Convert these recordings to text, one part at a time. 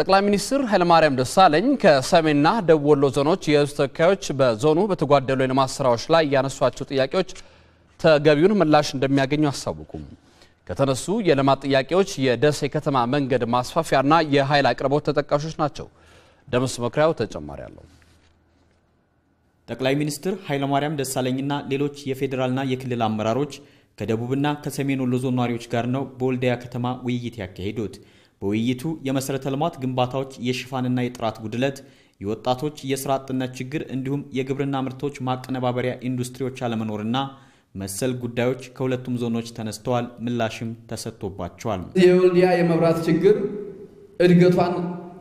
ጠቅላይ ሚኒስትር ኃይለማርያም ደሳለኝ ከሰሜንና ደቡብ ወሎ ዞኖች የህዝብ ተወካዮች በዞኑ በተጓደሉ የልማት ስራዎች ላይ ያነሷቸው ጥያቄዎች ተገቢውን ምላሽ እንደሚያገኙ አሳወቁም። ከተነሱ የልማት ጥያቄዎች የደሴ ከተማ መንገድ ማስፋፊያና የኃይል አቅርቦት ተጠቃሾች ናቸው። ደምስ መኩሪያው ተጨማሪ አለው። ጠቅላይ ሚኒስትር ኃይለማርያም ደሳለኝና ሌሎች የፌዴራልና የክልል አመራሮች ከደቡብና ከሰሜን ወሎ ዞን ነዋሪዎች ጋር ነው በወልዲያ ከተማ ውይይት ያካሄዱት። በውይይቱ የመሠረተ ልማት ግንባታዎች የሽፋንና የጥራት ጉድለት፣ የወጣቶች የስራ አጥነት ችግር እንዲሁም የግብርና ምርቶች ማቀነባበሪያ ኢንዱስትሪዎች አለመኖርና መሰል ጉዳዮች ከሁለቱም ዞኖች ተነስተዋል። ምላሽም ተሰጥቶባቸዋል። የወልዲያ የመብራት ችግር እድገቷን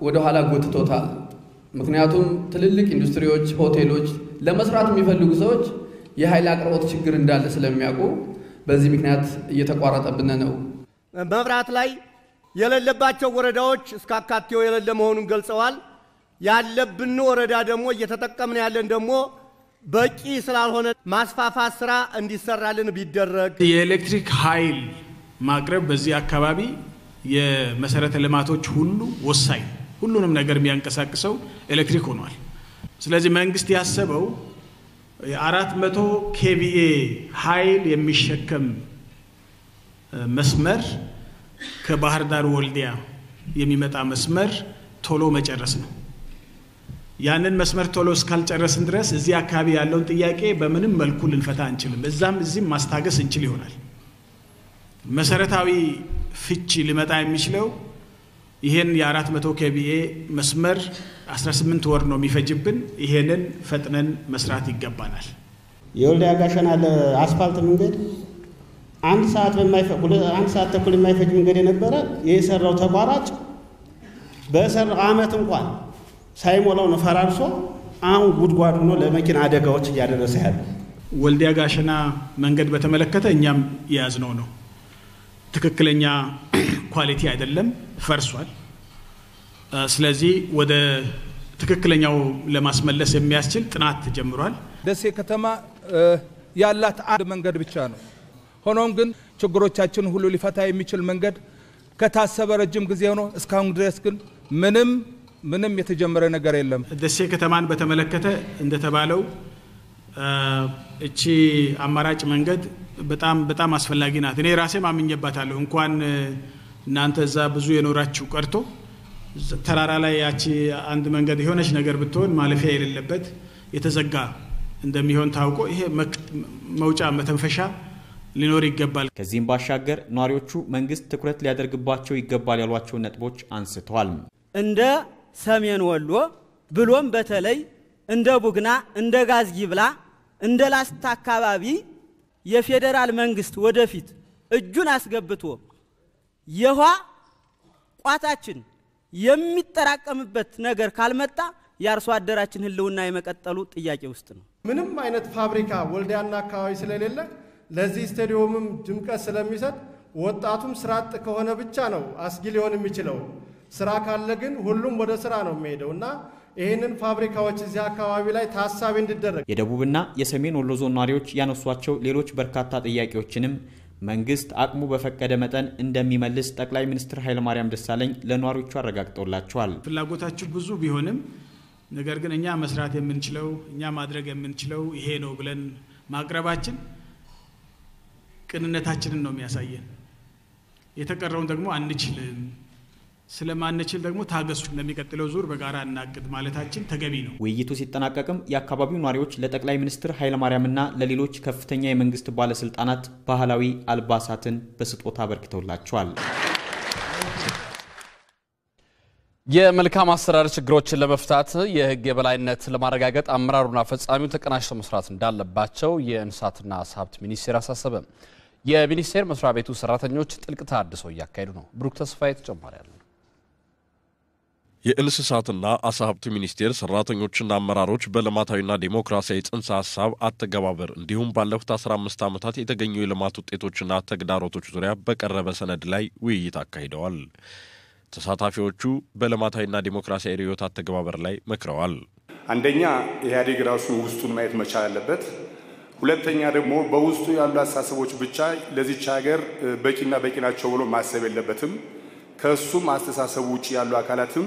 ወደኋላ ጎትቶታል። ምክንያቱም ትልልቅ ኢንዱስትሪዎች፣ ሆቴሎች ለመስራት የሚፈልጉ ሰዎች የኃይል አቅርቦት ችግር እንዳለ ስለሚያውቁ በዚህ ምክንያት እየተቋረጠብን ነው። መብራት ላይ የሌለባቸው ወረዳዎች እስከ አካቴው የሌለ መሆኑን ገልጸዋል። ያለብን ወረዳ ደግሞ እየተጠቀምን ያለን ደግሞ በቂ ስላልሆነ ማስፋፋት ስራ እንዲሰራልን ቢደረግ የኤሌክትሪክ ኃይል ማቅረብ በዚህ አካባቢ የመሰረተ ልማቶች ሁሉ ወሳኝ ሁሉንም ነገር የሚያንቀሳቅሰው ኤሌክትሪክ ሆኗል። ስለዚህ መንግስት ያሰበው የአራት መቶ ኬቪኤ ኃይል የሚሸከም መስመር ከባህር ዳር ወልዲያ የሚመጣ መስመር ቶሎ መጨረስ ነው። ያንን መስመር ቶሎ እስካልጨረስን ድረስ እዚህ አካባቢ ያለውን ጥያቄ በምንም መልኩ ልንፈታ አንችልም። እዛም እዚህም ማስታገስ እንችል ይሆናል። መሰረታዊ ፍቺ ሊመጣ የሚችለው ይሄን የ400 ኬቢኤ መስመር 18 ወር ነው የሚፈጅብን። ይሄንን ፈጥነን መስራት ይገባናል። የወልዳ ጋሸና ለአስፋልት መንገድ አንድ ሰዓት አንድ ሰዓት ተኩል የማይፈጅ መንገድ የነበረ የሰራው ተቋራጭ በሰራ አመት እንኳን ሳይሞላው ነው ፈራርሶ አሁን ጉድጓድ ሆኖ ለመኪና አደጋዎች እያደረሰ ያለ ወልዲያ ጋሸና መንገድ በተመለከተ እኛም የያዝነው ነው። ትክክለኛ ኳሊቲ አይደለም፣ ፈርሷል። ስለዚህ ወደ ትክክለኛው ለማስመለስ የሚያስችል ጥናት ተጀምሯል። ደሴ ከተማ ያላት አንድ መንገድ ብቻ ነው። ሆኖም ግን ችግሮቻችን ሁሉ ሊፈታ የሚችል መንገድ ከታሰበ ረጅም ጊዜ ሆኖ እስካሁን ድረስ ግን ምንም ምንም የተጀመረ ነገር የለም። ደሴ ከተማን በተመለከተ እንደተባለው እቺ አማራጭ መንገድ በጣም በጣም አስፈላጊ ናት። እኔ ራሴ አምኜባታለሁ። እንኳን እናንተ እዛ ብዙ የኖራችሁ ቀርቶ ተራራ ላይ ያቺ አንድ መንገድ የሆነች ነገር ብትሆን ማለፊያ የሌለበት የተዘጋ እንደሚሆን ታውቆ ይሄ መውጫ መተንፈሻ ሊኖር ይገባል። ከዚህም ባሻገር ነዋሪዎቹ መንግስት ትኩረት ሊያደርግባቸው ይገባል ያሏቸውን ነጥቦች አንስተዋል። እንደ ሰሜን ወሎ ብሎም በተለይ እንደ ቡግና፣ እንደ ጋዝጊብላ፣ እንደ ላስታ አካባቢ የፌዴራል መንግስት ወደፊት እጁን አስገብቶ የውሃ ቋታችን የሚጠራቀምበት ነገር ካልመጣ የአርሶ አደራችን ህልውና የመቀጠሉ ጥያቄ ውስጥ ነው። ምንም አይነት ፋብሪካ ወልዲያና አካባቢ ስለሌለ ለዚህ ስቴዲየምም ድምቀት ስለሚሰጥ ወጣቱም ስራ አጥ ከሆነ ብቻ ነው አስጊ ሊሆን የሚችለው። ስራ ካለ ግን ሁሉም ወደ ስራ ነው የሚሄደው እና ይህንን ፋብሪካዎች እዚህ አካባቢ ላይ ታሳቢ እንዲደረግ የደቡብና የሰሜን ወሎ ዞን ነዋሪዎች ያነሷቸው ሌሎች በርካታ ጥያቄዎችንም መንግስት አቅሙ በፈቀደ መጠን እንደሚመልስ ጠቅላይ ሚኒስትር ኃይለማርያም ደሳለኝ ለነዋሪዎቹ አረጋግጠውላቸዋል። ፍላጎታችሁ ብዙ ቢሆንም ነገር ግን እኛ መስራት የምንችለው እኛ ማድረግ የምንችለው ይሄ ነው ብለን ማቅረባችን ቅንነታችንን ነው የሚያሳየን። የተቀረውን ደግሞ አንችልም ስለማንችል ደግሞ ታገሱ፣ ለሚቀጥለው ዙር በጋራ እናቅድ ማለታችን ተገቢ ነው። ውይይቱ ሲጠናቀቅም የአካባቢው ነዋሪዎች ለጠቅላይ ሚኒስትር ኃይለማርያምና ለሌሎች ከፍተኛ የመንግስት ባለስልጣናት ባህላዊ አልባሳትን በስጦታ አበርክተውላቸዋል። የመልካም አሰራር ችግሮችን ለመፍታት የህግ የበላይነት ለማረጋገጥ አመራሩና ፈጻሚው ተቀናጅተው መስራት እንዳለባቸው የእንስሳትና ዓሳ ሀብት ሚኒስቴር አሳሰበ። የሚኒስቴር መስሪያ ቤቱ ሰራተኞች ጥልቅ ታድሶ እያካሄዱ ነው። ብሩክ ተስፋዬ ተጨማሪ ያለው የእንስሳትና አሳ ሀብት ሚኒስቴር ሰራተኞችና አመራሮች በልማታዊና ዴሞክራሲያዊ ጽንሰ ሀሳብ አተገባበር እንዲሁም ባለፉት 15 ዓመታት የተገኙ የልማት ውጤቶችና ተግዳሮቶች ዙሪያ በቀረበ ሰነድ ላይ ውይይት አካሂደዋል። ተሳታፊዎቹ በልማታዊና ዴሞክራሲያዊ ርዕዮተ አተገባበር ላይ መክረዋል። አንደኛ ኢህአዴግ ራሱ ውስጡን ማየት መቻል አለበት። ሁለተኛ ደግሞ በውስጡ ያሉ አስተሳሰቦች ብቻ ለዚች ሀገር በቂና በቂ ናቸው ብሎ ማሰብ የለበትም። ከእሱም አስተሳሰብ ውጭ ያሉ አካላትም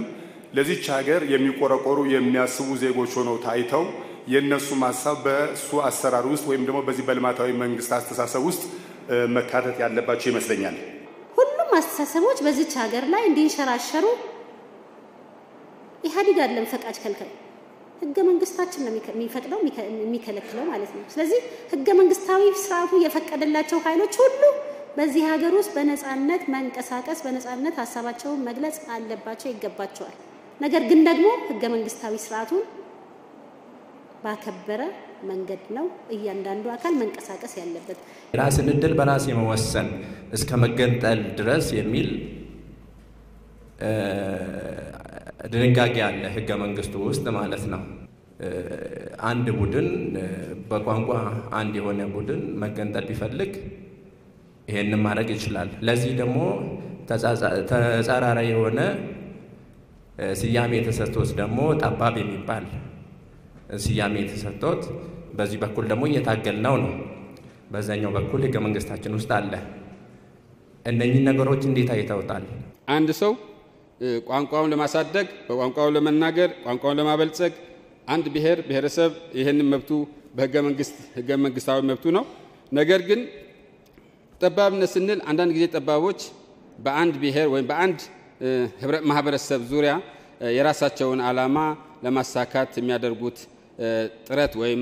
ለዚች ሀገር የሚቆረቆሩ የሚያስቡ ዜጎች ሆነው ታይተው የነሱ ሀሳብ በእሱ አሰራር ውስጥ ወይም ደግሞ በዚህ በልማታዊ መንግስት አስተሳሰብ ውስጥ መካተት ያለባቸው ይመስለኛል። ሁሉም አስተሳሰቦች በዚች ሀገር ላይ እንዲንሸራሸሩ ኢህአዴግ አይደለም ፈቃጅ ከልከል ህገ መንግስታችን ነው የሚፈቅደው የሚከለክለው ማለት ነው። ስለዚህ ህገ መንግስታዊ ስርዓቱ የፈቀደላቸው ኃይሎች ሁሉ በዚህ ሀገር ውስጥ በነፃነት መንቀሳቀስ በነፃነት ሀሳባቸውን መግለጽ አለባቸው፣ ይገባቸዋል። ነገር ግን ደግሞ ህገ መንግስታዊ ስርዓቱን ባከበረ መንገድ ነው እያንዳንዱ አካል መንቀሳቀስ ያለበት። የራስን እድል በራስ የመወሰን እስከ መገንጠል ድረስ የሚል ድንጋጌ አለ ህገ መንግስቱ ውስጥ ማለት ነው። አንድ ቡድን በቋንቋ አንድ የሆነ ቡድን መገንጠል ቢፈልግ ይሄንን ማድረግ ይችላል። ለዚህ ደግሞ ተጻራሪ የሆነ ስያሜ የተሰጥቶት ደግሞ ጠባብ የሚባል ስያሜ የተሰጥቶት በዚህ በኩል ደግሞ እየታገልነው ነው። በዛኛው በኩል ህገ መንግስታችን ውስጥ አለ። እነኚህ ነገሮች እንዴት አይተውታል? አንድ ሰው ቋንቋውን ለማሳደግ፣ በቋንቋውን ለመናገር፣ ቋንቋውን ለማበልጸግ አንድ ብሔር ብሔረሰብ ይህንን መብቱ በህገ መንግስት ህገ መንግስታዊ መብቱ ነው። ነገር ግን ጠባብነት ስንል አንዳንድ ጊዜ ጠባቦች በአንድ ብሔር ወይም በአንድ ማህበረሰብ ዙሪያ የራሳቸውን ዓላማ ለማሳካት የሚያደርጉት ጥረት ወይም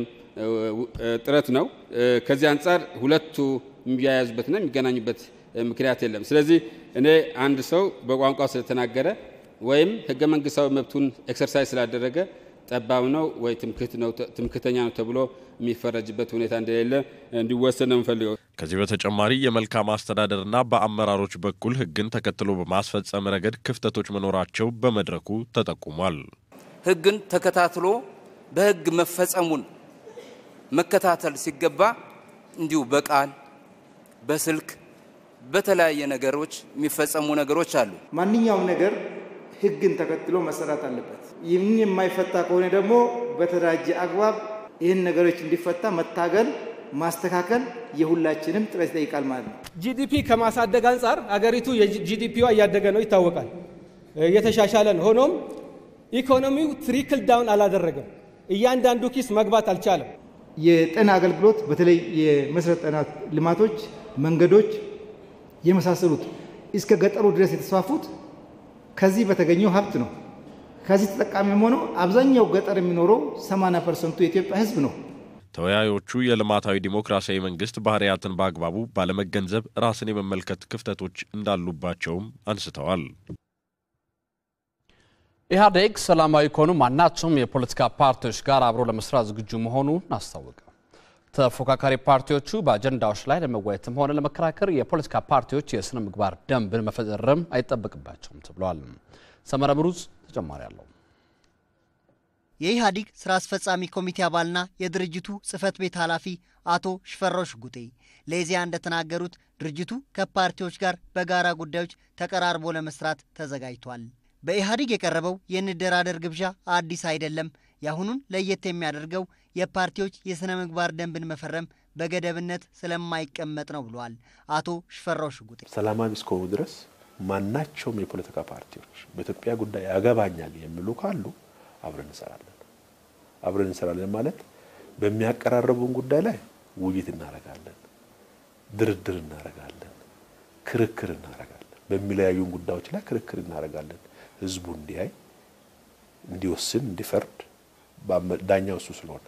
ጥረት ነው። ከዚህ አንጻር ሁለቱ የሚያያዙበትና የሚገናኙበት ምክንያት የለም። ስለዚህ እኔ አንድ ሰው በቋንቋው ስለተናገረ ወይም ህገ መንግስታዊ መብቱን ኤክሰርሳይዝ ስላደረገ ጠባብ ነው ወይ ትምክተኛ ነው ተብሎ የሚፈረጅበት ሁኔታ እንደሌለ እንዲወሰን ነው የምፈልገው። ከዚህ በተጨማሪ የመልካም አስተዳደርና በአመራሮች በኩል ህግን ተከትሎ በማስፈጸም ረገድ ክፍተቶች መኖራቸው በመድረኩ ተጠቁሟል። ህግን ተከታትሎ በህግ መፈጸሙን መከታተል ሲገባ እንዲሁ በቃል በስልክ በተለያየ ነገሮች የሚፈጸሙ ነገሮች አሉ። ማንኛውም ነገር ህግን ተከትሎ መሰራት አለበት። ይህን የማይፈታ ከሆነ ደግሞ በተደራጀ አግባብ ይህን ነገሮች እንዲፈታ መታገል ማስተካከል የሁላችንም ጥረት ይጠይቃል ማለት ነው። ጂዲፒ ከማሳደግ አንጻር አገሪቱ የጂዲፒዋ እያደገ ነው ይታወቃል፣ እየተሻሻለ ነው። ሆኖም ኢኮኖሚው ትሪክል ዳውን አላደረገም፣ እያንዳንዱ ኪስ መግባት አልቻለም። የጤና አገልግሎት በተለይ የመሰረተ ልማቶች መንገዶች የመሳሰሉት እስከ ገጠሩ ድረስ የተስፋፉት ከዚህ በተገኘው ሀብት ነው። ከዚህ ተጠቃሚ ሆነው አብዛኛው ገጠር የሚኖረው 80 ፐርሰንቱ የኢትዮጵያ ህዝብ ነው። ተወያዮቹ የልማታዊ ዲሞክራሲያዊ መንግስት ባህሪያትን በአግባቡ ባለመገንዘብ ራስን የመመልከት ክፍተቶች እንዳሉባቸውም አንስተዋል። ኢህአዴግ ሰላማዊ ከሆኑ ማናቸውም የፖለቲካ ፓርቲዎች ጋር አብሮ ለመስራት ዝግጁ መሆኑን አስታወቀ። ተፎካካሪ ፓርቲዎቹ በአጀንዳዎች ላይ ለመወያየትም ሆነ ለመከራከር የፖለቲካ ፓርቲዎች የስነ ምግባር ደንብን መፈረም አይጠበቅባቸውም ተብሏል። ሰመረ ምሩጽ ተጨማሪ አለው። የኢህአዲግ ስራ አስፈጻሚ ኮሚቴ አባልና የድርጅቱ ጽህፈት ቤት ኃላፊ አቶ ሽፈራው ሽጉጤ ለኢዜአ እንደተናገሩት ድርጅቱ ከፓርቲዎች ጋር በጋራ ጉዳዮች ተቀራርቦ ለመስራት ተዘጋጅቷል። በኢህአዲግ የቀረበው የንደራደር ግብዣ አዲስ አይደለም። የአሁኑን ለየት የሚያደርገው የፓርቲዎች የሥነ ምግባር ደንብን መፈረም በገደብነት ስለማይቀመጥ ነው ብለዋል አቶ ሽፈራው ሽጉጤ። ሰላማዊ እስከሆኑ ድረስ ማናቸውም የፖለቲካ ፓርቲዎች በኢትዮጵያ ጉዳይ ያገባኛል የሚሉ ካሉ አብረን እንሰራለን። አብረን እንሰራለን ማለት በሚያቀራረቡን ጉዳይ ላይ ውይይት እናደርጋለን፣ ድርድር እናደርጋለን፣ ክርክር እናደርጋለን። በሚለያዩን ጉዳዮች ላይ ክርክር እናደርጋለን። ህዝቡ እንዲያይ፣ እንዲወስን፣ እንዲፈርድ ዳኛው እሱ ስለሆነ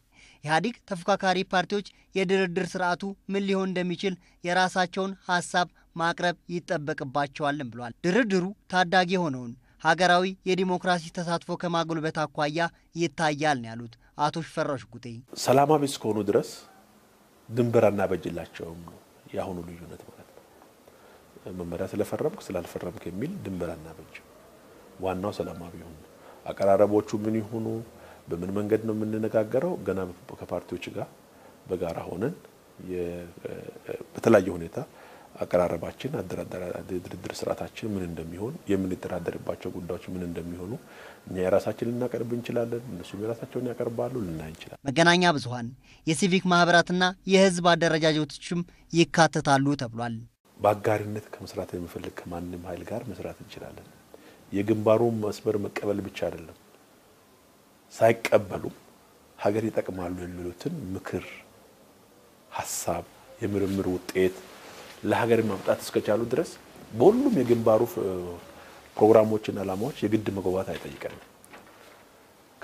ኢህአዲግ ተፎካካሪ ፓርቲዎች የድርድር ስርዓቱ ምን ሊሆን እንደሚችል የራሳቸውን ሀሳብ ማቅረብ ይጠበቅባቸዋልም ብሏል። ድርድሩ ታዳጊ የሆነውን ሀገራዊ የዲሞክራሲ ተሳትፎ ከማጎልበት አኳያ ይታያል ነው ያሉት አቶ ሽፈራሽ ሽጉጤ። ሰላማዊ እስከሆኑ ድረስ ድንበር አናበጅላቸውም ነው የአሁኑ ልዩነት ማለት ነው። መመሪያ ስለፈረምክ ስላልፈረምክ የሚል ድንበር አናበጅም። ዋናው ሰላማዊ ይሁኑ። አቀራረቦቹ ምን ይሁኑ በምን መንገድ ነው የምንነጋገረው? ገና ከፓርቲዎች ጋር በጋራ ሆነን በተለያየ ሁኔታ አቀራረባችን፣ ድርድር ስርዓታችን ምን እንደሚሆን፣ የምንደራደርባቸው ጉዳዮች ምን እንደሚሆኑ እኛ የራሳችን ልናቀርብ እንችላለን፣ እነሱም የራሳቸውን ያቀርባሉ፣ ልናይ እንችላለን። መገናኛ ብዙኃን የሲቪክ ማህበራትና የህዝብ አደረጃጀቶችም ይካተታሉ ተብሏል። በአጋሪነት ከመስራት የምፈልግ ከማንም ኃይል ጋር መስራት እንችላለን። የግንባሩን መስመር መቀበል ብቻ አይደለም ሳይቀበሉ ሀገር ይጠቅማሉ የሚሉትን ምክር፣ ሀሳብ፣ የምርምር ውጤት ለሀገር ማምጣት እስከቻሉ ድረስ በሁሉም የግንባሩ ፕሮግራሞችና ዓላማዎች የግድ መግባት አይጠይቀንም።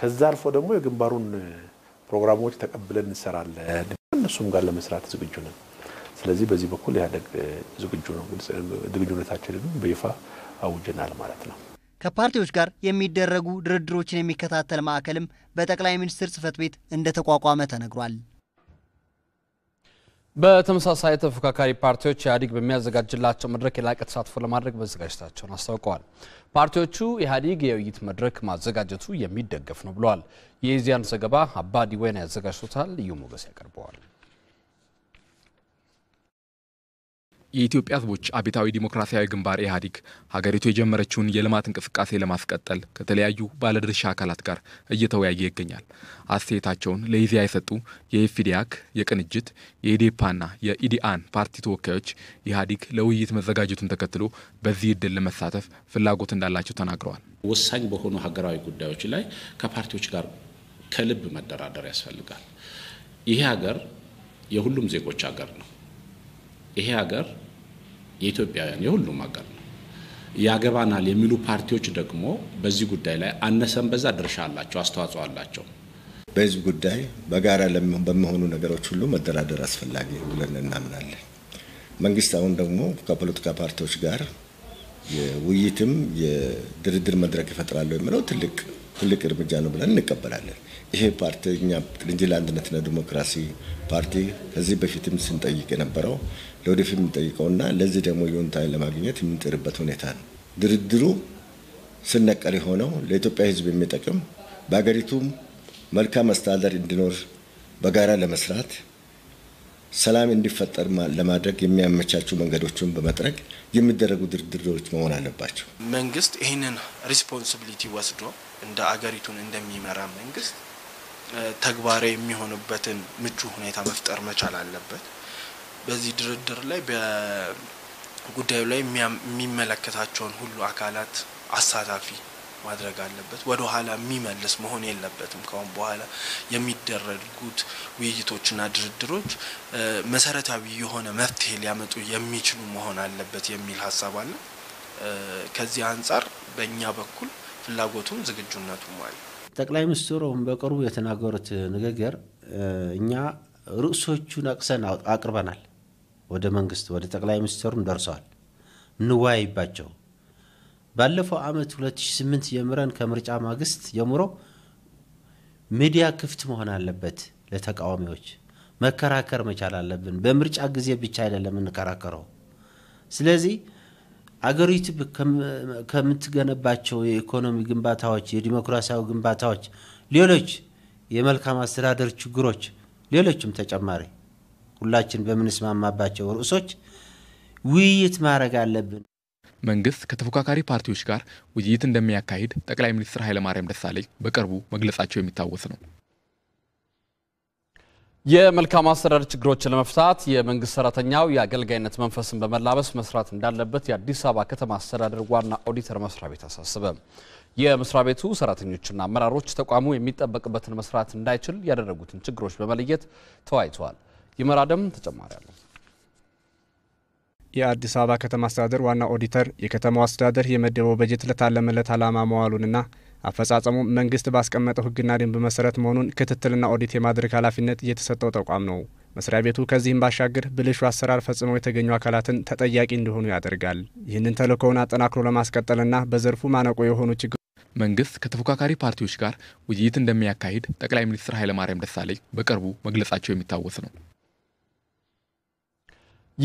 ከዛ አልፎ ደግሞ የግንባሩን ፕሮግራሞች ተቀብለን እንሰራለን። እነሱም ጋር ለመስራት ዝግጁ ነን። ስለዚህ በዚህ በኩል ኢህአዴግ ዝግጁ ነው። ግልጽ በይፋ አውጀናል ማለት ነው። ከፓርቲዎች ጋር የሚደረጉ ድርድሮችን የሚከታተል ማዕከልም በጠቅላይ ሚኒስትር ጽህፈት ቤት እንደተቋቋመ ተነግሯል። በተመሳሳይ ተፎካካሪ ፓርቲዎች ኢህአዴግ በሚያዘጋጅላቸው መድረክ የላቀ ተሳትፎ ለማድረግ መዘጋጀታቸውን አስታውቀዋል። ፓርቲዎቹ ኢህአዴግ የውይይት መድረክ ማዘጋጀቱ የሚደገፍ ነው ብለዋል። የኢዜአን ዘገባ አባዲ ወይና ያዘጋጅቶታል። ልዩ ሞገስ ያቀርበዋል። የኢትዮጵያ ህዝቦች አቤታዊ ዲሞክራሲያዊ ግንባር ኢህአዴግ ሀገሪቱ የጀመረችውን የልማት እንቅስቃሴ ለማስቀጠል ከተለያዩ ባለድርሻ አካላት ጋር እየተወያየ ይገኛል። አስተያየታቸውን ለኢዜአ የሰጡ የኢፊዲያክ፣ የቅንጅት፣ የኢዴፓና የኢዲአን ፓርቲ ተወካዮች ኢህአዴግ ለውይይት መዘጋጀቱን ተከትሎ በዚህ እድል ለመሳተፍ ፍላጎት እንዳላቸው ተናግረዋል። ወሳኝ በሆኑ ሀገራዊ ጉዳዮች ላይ ከፓርቲዎች ጋር ከልብ መደራደር ያስፈልጋል። ይሄ ሀገር የሁሉም ዜጎች ሀገር ነው። ይሄ ሀገር የኢትዮጵያውያን የሁሉም ሀገር ነው። ያገባናል የሚሉ ፓርቲዎች ደግሞ በዚህ ጉዳይ ላይ አነሰን በዛ ድርሻ አላቸው፣ አስተዋጽኦ አላቸው። በዚህ ጉዳይ በጋራ በሚሆኑ ነገሮች ሁሉ መደራደር አስፈላጊ ብለን እናምናለን። መንግስት አሁን ደግሞ ከፖለቲካ ፓርቲዎች ጋር የውይይትም የድርድር መድረክ ይፈጥራለሁ የሚለው ትልቅ ትልቅ እርምጃ ነው ብለን እንቀበላለን። ይሄ ፓርቲ እኛ ቅንጅት ለአንድነትና ዲሞክራሲ ፓርቲ ከዚህ በፊትም ስንጠይቅ የነበረው ለወደፊት የምንጠይቀውና ለዚህ ደግሞ ይሁንታን ለማግኘት የምንጥርበት ሁኔታ ነው። ድርድሩ ስነቀል የሆነው ለኢትዮጵያ ሕዝብ የሚጠቅም በሀገሪቱም መልካም አስተዳደር እንዲኖር በጋራ ለመስራት ሰላም እንዲፈጠር ለማድረግ የሚያመቻቹ መንገዶችን በመጥረግ የሚደረጉ ድርድሮች መሆን አለባቸው። መንግስት ይህንን ሪስፖንሲቢሊቲ ወስዶ እንደ አገሪቱን እንደሚመራ መንግስት ተግባራዊ የሚሆንበትን ምቹ ሁኔታ መፍጠር መቻል አለበት። በዚህ ድርድር ላይ በጉዳዩ ላይ የሚመለከታቸውን ሁሉ አካላት አሳታፊ ማድረግ አለበት። ወደ ኋላ የሚመልስ መሆን የለበትም። ካሁን በኋላ የሚደረጉት ውይይቶችና ድርድሮች መሰረታዊ የሆነ መፍትሄ ሊያመጡ የሚችሉ መሆን አለበት የሚል ሀሳብ አለ። ከዚህ አንጻር በእኛ በኩል ፍላጎቱም ዝግጁነቱም አለ። ጠቅላይ ሚኒስትሩ በቅርቡ የተናገሩት ንግግር እኛ ርዕሶቹን አቅሰን አቅርበናል ወደ መንግስት ወደ ጠቅላይ ሚኒስትሩም ደርሰዋል። እንወያይባቸው። ባለፈው ዓመት 2008 ጀምረን ከምርጫ ማግስት ጀምሮ ሚዲያ ክፍት መሆን አለበት ለተቃዋሚዎች መከራከር መቻል አለብን። በምርጫ ጊዜ ብቻ አይደለም እንከራከረው። ስለዚህ አገሪቱ ከምትገነባቸው የኢኮኖሚ ግንባታዎች፣ የዲሞክራሲያዊ ግንባታዎች፣ ሌሎች የመልካም አስተዳደር ችግሮች፣ ሌሎችም ተጨማሪ ሁላችን በምንስማማባቸው ርዕሶች ውይይት ማድረግ አለብን። መንግስት ከተፎካካሪ ፓርቲዎች ጋር ውይይት እንደሚያካሂድ ጠቅላይ ሚኒስትር ኃይለማርያም ደሳለኝ በቅርቡ መግለጻቸው የሚታወስ ነው። የመልካም አስተዳደር ችግሮችን ለመፍታት የመንግስት ሰራተኛው የአገልጋይነት መንፈስን በመላበስ መስራት እንዳለበት የአዲስ አበባ ከተማ አስተዳደር ዋና ኦዲተር መስሪያ ቤት አሳስበ። የመስሪያ ቤቱ ሰራተኞችና አመራሮች ተቋሙ የሚጠበቅበትን መስራት እንዳይችል ያደረጉትን ችግሮች በመለየት ተወያይተዋል። ይመራ ደም ተጨማሪ አለው። የአዲስ አበባ ከተማ አስተዳደር ዋና ኦዲተር የከተማው አስተዳደር የመደበው በጀት ለታለመለት ዓላማ መዋሉንና አፈጻጸሙ መንግስት ባስቀመጠው ሕግና ደንብ መሰረት መሆኑን ክትትልና ኦዲት የማድረግ ኃላፊነት እየተሰጠው ተቋም ነው። መስሪያ ቤቱ ከዚህም ባሻገር ብልሹ አሰራር ፈጽመው የተገኙ አካላትን ተጠያቂ እንዲሆኑ ያደርጋል። ይህንን ተልእኮውን አጠናክሮ ለማስቀጠልና በዘርፉ ማነቆ የሆኑ ችግር መንግስት ከተፎካካሪ ፓርቲዎች ጋር ውይይት እንደሚያካሂድ ጠቅላይ ሚኒስትር ኃይለማርያም ደሳለኝ በቅርቡ መግለጻቸው የሚታወስ ነው።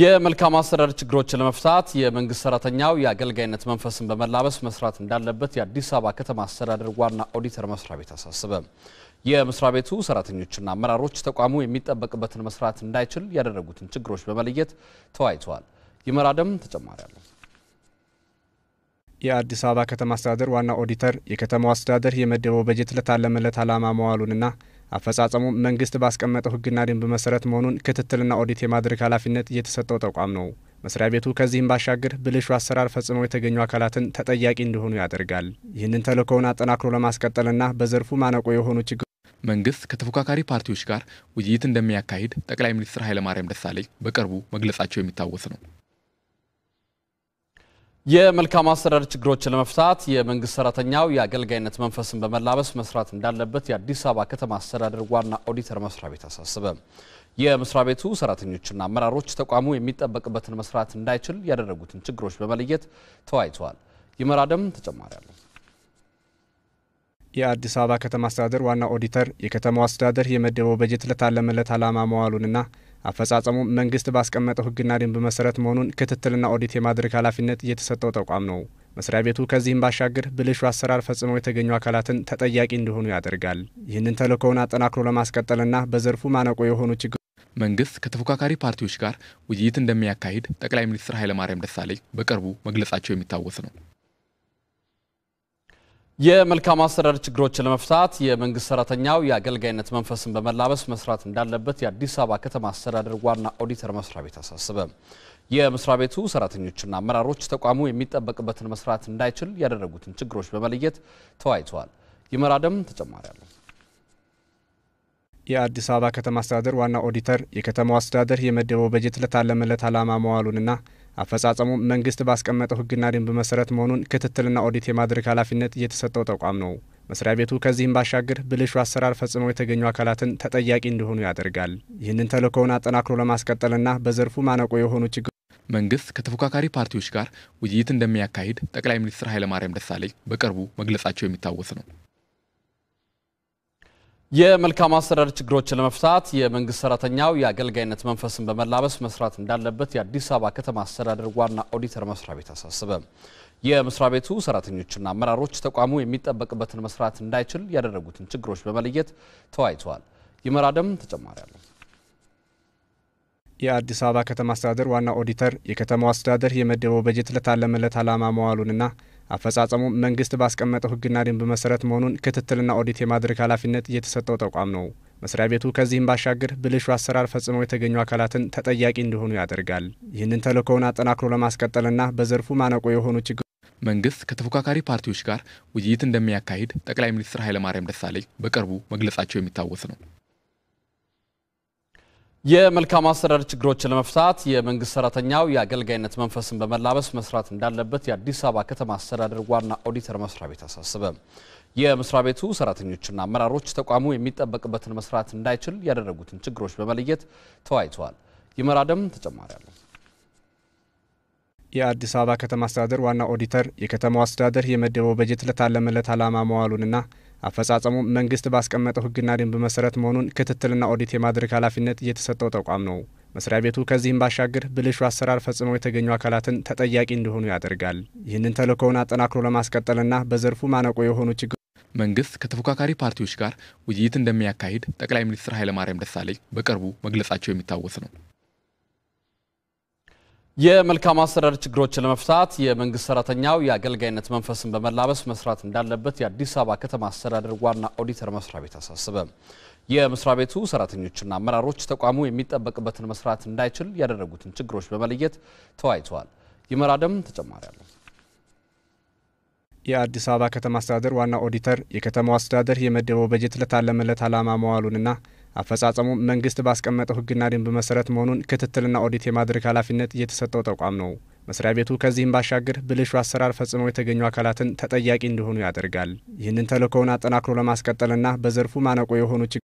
የመልካም አስተዳደር ችግሮችን ለመፍታት የመንግስት ሰራተኛው የአገልጋይነት መንፈስን በመላበስ መስራት እንዳለበት የአዲስ አበባ ከተማ አስተዳደር ዋና ኦዲተር መስሪያ ቤት አሳስበ። የመስሪያ ቤቱ ሰራተኞችና አመራሮች ተቋሙ የሚጠበቅበትን መስራት እንዳይችል ያደረጉትን ችግሮች በመለየት ተወያይተዋል። ይመራደም ተጨማሪ አለው። የአዲስ አበባ ከተማ አስተዳደር ዋና ኦዲተር የከተማው አስተዳደር የመደበው በጀት ለታለመለት ዓላማ መዋሉንና አፈጻጸሙ መንግስት ባስቀመጠው ህግና ደንብ መሰረት መሆኑን ክትትልና ኦዲት የማድረግ ኃላፊነት የተሰጠው ተቋም ነው። መስሪያ ቤቱ ከዚህም ባሻገር ብልሹ አሰራር ፈጽመው የተገኙ አካላትን ተጠያቂ እንዲሆኑ ያደርጋል። ይህንን ተልዕኮውን አጠናክሮ ለማስቀጠልና በዘርፉ ማነቆ የሆኑ ችግሮች መንግስት ከተፎካካሪ ፓርቲዎች ጋር ውይይት እንደሚያካሂድ ጠቅላይ ሚኒስትር ኃይለማርያም ደሳለኝ በቅርቡ መግለጻቸው የሚታወስ ነው። የመልካም አስተዳደር ችግሮችን ለመፍታት የመንግስት ሰራተኛው የአገልጋይነት መንፈስን በመላበስ መስራት እንዳለበት የአዲስ አበባ ከተማ አስተዳደር ዋና ኦዲተር መስሪያ ቤት አሳስበ። የመስሪያ ቤቱ ሰራተኞችና አመራሮች ተቋሙ የሚጠበቅበትን መስራት እንዳይችል ያደረጉትን ችግሮች በመለየት ተወያይተዋል። ይመራደም ተጨማሪ አለው። የአዲስ አበባ ከተማ አስተዳደር ዋና ኦዲተር የከተማው አስተዳደር የመደበው በጀት ለታለመለት ዓላማ መዋሉንና አፈጻጸሙ መንግስት ባስቀመጠው ህግና ደንብ መሰረት መሆኑን ክትትልና ኦዲት የማድረግ ኃላፊነት የተሰጠው ተቋም ነው። መስሪያ ቤቱ ከዚህም ባሻገር ብልሹ አሰራር ፈጽመው የተገኙ አካላትን ተጠያቂ እንዲሆኑ ያደርጋል። ይህንን ተልእኮውን አጠናክሮ ለማስቀጠልና በዘርፉ ማነቆ የሆኑ ችግ መንግስት ከተፎካካሪ ፓርቲዎች ጋር ውይይት እንደሚያካሂድ ጠቅላይ ሚኒስትር ኃይለማርያም ደሳለኝ በቅርቡ መግለጻቸው የሚታወስ ነው። የመልካም አስተዳደር ችግሮችን ለመፍታት የመንግስት ሰራተኛው የአገልጋይነት መንፈስን በመላበስ መስራት እንዳለበት የአዲስ አበባ ከተማ አስተዳደር ዋና ኦዲተር መስሪያ ቤት አሳስበ። የመስሪያ ቤቱ ሰራተኞችና አመራሮች ተቋሙ የሚጠበቅበትን መስራት እንዳይችል ያደረጉትን ችግሮች በመለየት ተወያይተዋል። ይመራደም ተጨማሪ አለ። የአዲስ አበባ ከተማ አስተዳደር ዋና ኦዲተር የከተማው አስተዳደር የመደበው በጀት ለታለመለት ዓላማ መዋሉንና አፈጻጸሙ መንግስት ባስቀመጠው ህግና ደንብ መሰረት መሆኑን ክትትልና ኦዲት የማድረግ ኃላፊነት የተሰጠው ተቋም ነው። መስሪያ ቤቱ ከዚህም ባሻገር ብልሹ አሰራር ፈጽመው የተገኙ አካላትን ተጠያቂ እንዲሆኑ ያደርጋል። ይህንን ተልዕኮውን አጠናክሮ ለማስቀጠልና በዘርፉ ማነቆ የሆኑ ችግር መንግስት ከተፎካካሪ ፓርቲዎች ጋር ውይይት እንደሚያካሂድ ጠቅላይ ሚኒስትር ኃይለማርያም ደሳለኝ በቅርቡ መግለጻቸው የሚታወስ ነው። የመልካም አስተዳደር ችግሮችን ለመፍታት የመንግስት ሰራተኛው የአገልጋይነት መንፈስን በመላበስ መስራት እንዳለበት የአዲስ አበባ ከተማ አስተዳደር ዋና ኦዲተር መስሪያ ቤት አሳስበ። የመስሪያ ቤቱ ሰራተኞችና አመራሮች ተቋሙ የሚጠበቅበትን መስራት እንዳይችል ያደረጉትን ችግሮች በመለየት ተወያይተዋል። ይመራደም ተጨማሪ አለው። የአዲስ አበባ ከተማ አስተዳደር ዋና ኦዲተር የከተማው አስተዳደር የመደበው በጀት ለታለመለት ዓላማ መዋሉንና አፈጻጸሙ መንግስት ባስቀመጠው ህግና ደንብ መሰረት መሆኑን ክትትልና ኦዲት የማድረግ ኃላፊነት የተሰጠው ተቋም ነው። መስሪያ ቤቱ ከዚህም ባሻገር ብልሹ አሰራር ፈጽመው የተገኙ አካላትን ተጠያቂ እንዲሆኑ ያደርጋል። ይህንን ተልእኮውን አጠናክሮ ለማስቀጠልና በዘርፉ ማነቆ የሆኑ ችግሮች መንግስት ከተፎካካሪ ፓርቲዎች ጋር ውይይት እንደሚያካሂድ ጠቅላይ ሚኒስትር ኃይለማርያም ደሳለኝ በቅርቡ መግለጻቸው የሚታወስ ነው። የመልካም አስተዳደር ችግሮችን ለመፍታት የመንግስት ሰራተኛው የአገልጋይነት መንፈስን በመላበስ መስራት እንዳለበት የአዲስ አበባ ከተማ አስተዳደር ዋና ኦዲተር መስሪያ ቤት አሳሰበ። የመስሪያ ቤቱ ሰራተኞችና አመራሮች ተቋሙ የሚጠበቅበትን መስራት እንዳይችል ያደረጉትን ችግሮች በመለየት ተወያይተዋል። ይመራደም ተጨማሪ አለው። የአዲስ አበባ ከተማ አስተዳደር ዋና ኦዲተር የከተማው አስተዳደር የመደበው በጀት ለታለመለት ዓላማ መዋሉንና አፈጻጸሙ መንግስት ባስቀመጠው ህግና ደንብ መሰረት መሆኑን ክትትልና ኦዲት የማድረግ ኃላፊነት የተሰጠው ተቋም ነው። መስሪያ ቤቱ ከዚህም ባሻገር ብልሹ አሰራር ፈጽመው የተገኙ አካላትን ተጠያቂ እንዲሆኑ ያደርጋል። ይህንን ተልእኮውን አጠናክሮ ለማስቀጠልና በዘርፉ ማነቆ የሆኑ ችግ መንግስት ከተፎካካሪ ፓርቲዎች ጋር ውይይት እንደሚያካሂድ ጠቅላይ ሚኒስትር ኃይለማርያም ደሳለኝ በቅርቡ መግለጻቸው የሚታወስ ነው። የመልካም አስተዳደር ችግሮችን ለመፍታት የመንግስት ሰራተኛው የአገልጋይነት መንፈስን በመላበስ መስራት እንዳለበት የአዲስ አበባ ከተማ አስተዳደር ዋና ኦዲተር መስሪያ ቤት አሳስበ። የመስሪያ ቤቱ ሰራተኞችና አመራሮች ተቋሙ የሚጠበቅበትን መስራት እንዳይችል ያደረጉትን ችግሮች በመለየት ተወያይተዋል። ይመራደም ተጨማሪ አለው። የአዲስ አበባ ከተማ አስተዳደር ዋና ኦዲተር የከተማው አስተዳደር የመደበው በጀት ለታለመለት ዓላማ መዋሉንና አፈጻጸሙ መንግስት ባስቀመጠው ህግና ደንብ መሰረት መሆኑን ክትትልና ኦዲት የማድረግ ኃላፊነት የተሰጠው ተቋም ነው። መስሪያ ቤቱ ከዚህም ባሻገር ብልሹ አሰራር ፈጽመው የተገኙ አካላትን ተጠያቂ እንዲሆኑ ያደርጋል። ይህንን ተልእኮውን አጠናክሮ ለማስቀጠልና በዘርፉ ማነቆ የሆኑ